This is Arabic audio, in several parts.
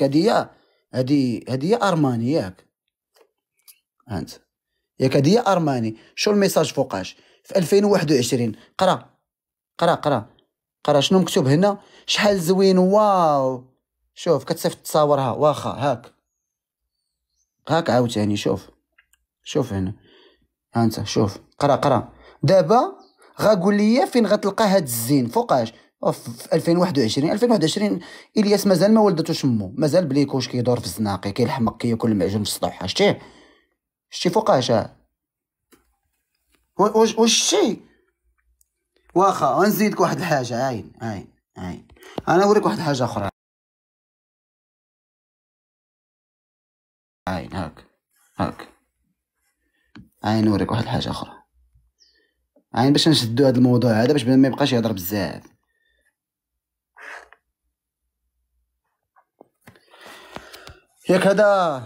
هادي هادي هي أرماني ياك أنت ياك هي أرماني شو الميساج فوقاش في 2021 قرا قرا قرا قرا شنو مكتوب هنا شحال زوين واو شوف كتصيفط تصاورها واخا هاك هاك عاوتاني شوف شوف هنا انت شوف قرا قرا دابا غاقول ليا فين غتلقى هاد الزين فوقاش في 2021 2021 الياس مازال ما ولدتوش شمو مازال بليكوش كيدور في الزناقي كيلحمق كياكل المعجون في السطوح شتيه شتي فوقاه واش واش شتي واخا غنزيدك واحد الحاجه عاين عاين عاين انا نوريك واحد الحاجه اخرى عاين هاك هاك عاين نوريك واحد الحاجه اخرى عاين باش نشدو هذا الموضوع هذا باش ما يبقاش يهضر بزاف ياك هذا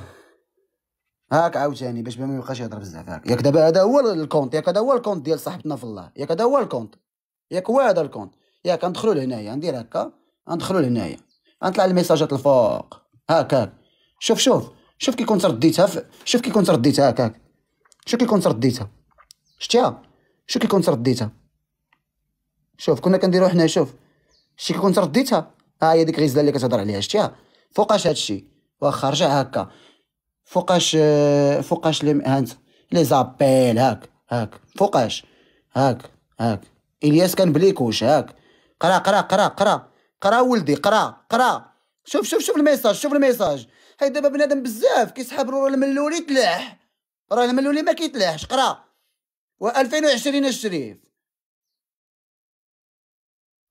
هاك عاوتاني باش ما يبقاش يهضر بزاف هاك ياك دابا هذا هو الكونت ياك هذا هو الكونت ديال صاحبتنا في الله ياك هذا هو الكونت ياك هو هذا الكونت ياك ندخلو لهنايا ندير هكا ندخلو لهنايا غنطلع الميساجات الفوق هاك هاك شوف شوف شوف كي كنت رديتها ف... شوف كي كنت رديتها هاك هاك شوف كي كنت رديتها شتيها شوف كي كنت رديتها شوف كنا كنديرو حنا شوف شتي كي كنت رديتها ها هي ديك غزاله اللي كتهضر عليها شتيها فوقاش هادشي واخا رجع هكا فوقاش فوقاش لي هانت لي زابيل هاك هاك فوقاش هاك هاك الياس كان بليكوش هاك قرا قرا قرا قرا قرا ولدي قرا قرا شوف شوف شوف الميساج شوف الميساج هاي دابا بنادم بزاف كيسحب راه الملولي تلاح راه الملولي ما كيتلاحش قرا و2020 الشريف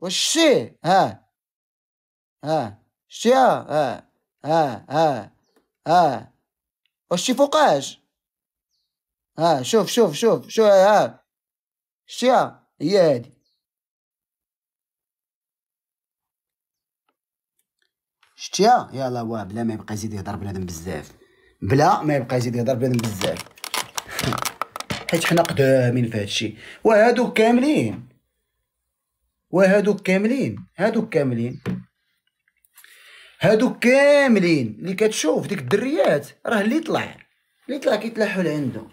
وشي ها ها شيا ها ها ها ها وشي فوقاش ها شوف شوف شوف شو ها شيا هي هادي شتيها يلا واه بلا ما يبقى يزيد يهضر بنادم بزاف بلا ما يبقى يزيد يهضر بنادم بزاف حيت حنا قدامين في هادشي وهادوك كاملين وهادوك كاملين هادوك كاملين هادوك كاملين اللي كتشوف ديك الدريات راه اللي طلع اللي طلع كيتلاحوا لعندو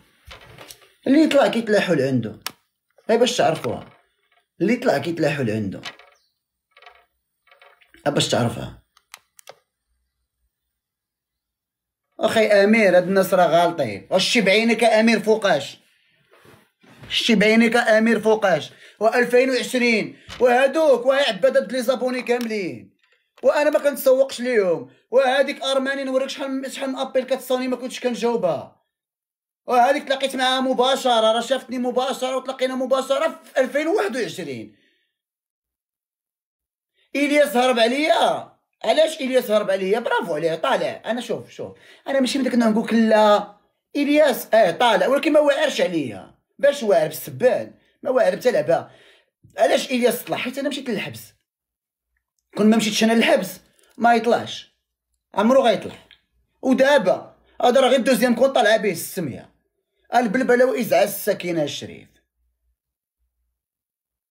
اللي طلع كيتلاحوا لعندو هاي باش تعرفوها اللي طلع كيتلاحوا لعندو باش تعرفها اخي امير هاد الناس راه غالطين واش بعينك امير فوقاش شتي بعينك امير فوقاش و2020 وهادوك وهي عبادات لي زابوني كاملين وانا ما كنتسوقش ليهم وهذيك ارماني نوريك شحال شحال من ابيل كتصوني ما كنتش كنجاوبها وهذيك تلاقيت معاها مباشره راه شافتني مباشره وتلاقينا مباشره في 2021 الياس هرب عليا علاش الياس هرب عليا برافو عليه طالع انا شوف شوف انا ماشي من داك النوع نقولك لا الياس اه طالع ولكن ما واعرش عليا باش واعر بالسبان ما واعر بتلعبها علاش الياس طلع حيت انا مشيت للحبس كون ما مشيتش انا للحبس ما يطلعش عمرو غيطلع ودابا هذا راه غير دوزيام كون طالعه به السميه البلبله وازعاز السكينه الشريف